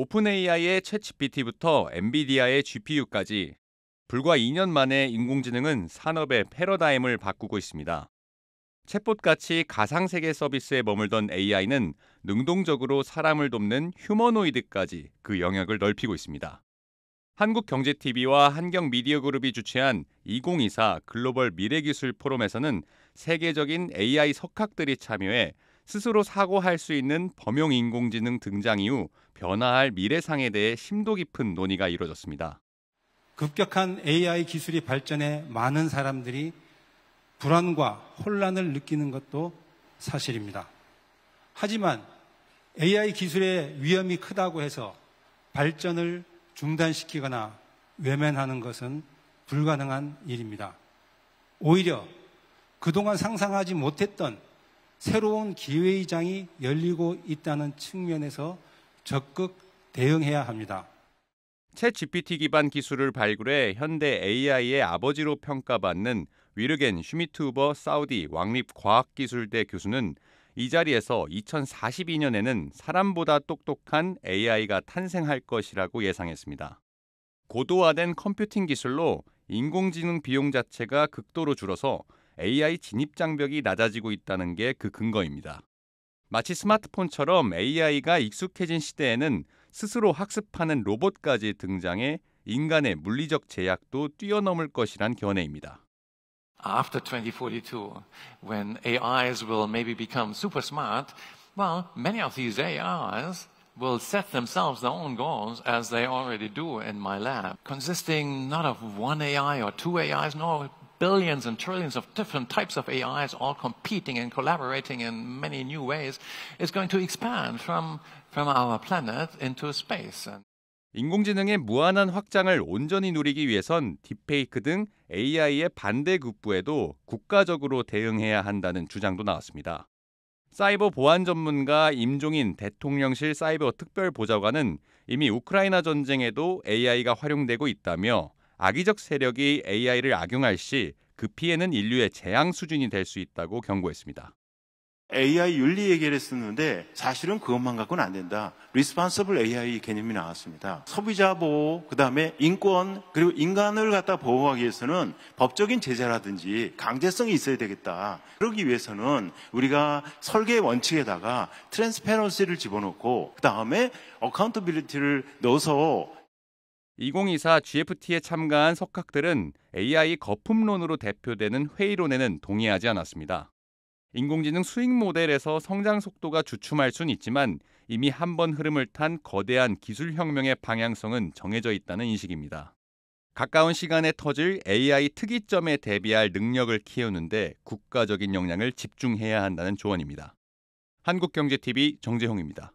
오픈AI의 챗GPT부터 엔비디아의 GPU까지 불과 2년 만에 인공지능은 산업의 패러다임을 바꾸고 있습니다. 챗봇같이 가상세계 서비스에 머물던 AI는 능동적으로 사람을 돕는 휴머노이드까지 그 영역을 넓히고 있습니다. 한국경제TV와 한경미디어그룹이 주최한 2024 글로벌 미래기술 포럼에서는 세계적인 AI 석학들이 참여해 스스로 사고할 수 있는 범용 인공지능 등장 이후 변화할 미래상에 대해 심도 깊은 논의가 이루어졌습니다. 급격한 AI 기술이 발전해 많은 사람들이 불안과 혼란을 느끼는 것도 사실입니다. 하지만 AI 기술의 위험이 크다고 해서 발전을 중단시키거나 외면하는 것은 불가능한 일입니다. 오히려 그동안 상상하지 못했던 새로운 기회의 장이 열리고 있다는 측면에서 적극 대응해야 합니다. 채 GPT 기반 기술을 발굴해 현대 AI의 아버지로 평가받는 위르겐 슈미트우버 사우디 왕립과학기술대 교수는 이 자리에서 2042년에는 사람보다 똑똑한 AI가 탄생할 것이라고 예상했습니다. 고도화된 컴퓨팅 기술로 인공지능 비용 자체가 극도로 줄어서 AI 진입 장벽이 낮아지고 있다는 게 그 근거입니다. 마치 스마트폰처럼 AI가 익숙해진 시대에는 스스로 학습하는 로봇까지 등장해 인간의 물리적 제약도 뛰어넘을 것이란 견해입니다. After 2042, when AIs will maybe become super smart, well, many of these AIs will set themselves their own goals as they already do in my lab, consisting not of one AI or two AIs, no, billions and trillions of different types of AIs all competing and collaborating in many new ways is going to expand from, from our planet into space. 인공지능의 무한한 확장을 온전히 누리기 위해선 딥페이크 등 AI의 반대 급부에도 국가적으로 대응해야 한다는 주장도 나왔습니다. 사이버 보안 전문가 임종인 대통령실 사이버 특별 보좌관은 이미 우크라이나 전쟁에도 AI가 활용되고 있다며 악의적 세력이 AI를 악용할 시 그 피해는 인류의 재앙 수준이 될 수 있다고 경고했습니다. AI 윤리 얘기를 했었는데 사실은 그것만 갖고는 안 된다. r e s 리스판서 e AI 개념이 나왔습니다. 소비자 보호, 그 다음에 인권, 그리고 인간을 갖다 보호하기 위해서는 법적인 제재라든지 강제성이 있어야 되겠다. 그러기 위해서는 우리가 설계 원칙에다가 트랜스페런시를 집어넣고 그 다음에 어카운터빌리티를 넣어서 2024 GFT에 참가한 석학들은 AI 거품론으로 대표되는 회의론에는 동의하지 않았습니다. 인공지능 수익 모델에서 성장 속도가 주춤할 순 있지만 이미 한번 흐름을 탄 거대한 기술 혁명의 방향성은 정해져 있다는 인식입니다. 가까운 시간에 터질 AI 특이점에 대비할 능력을 키우는데 국가적인 역량을 집중해야 한다는 조언입니다. 한국경제TV 정재홍입니다.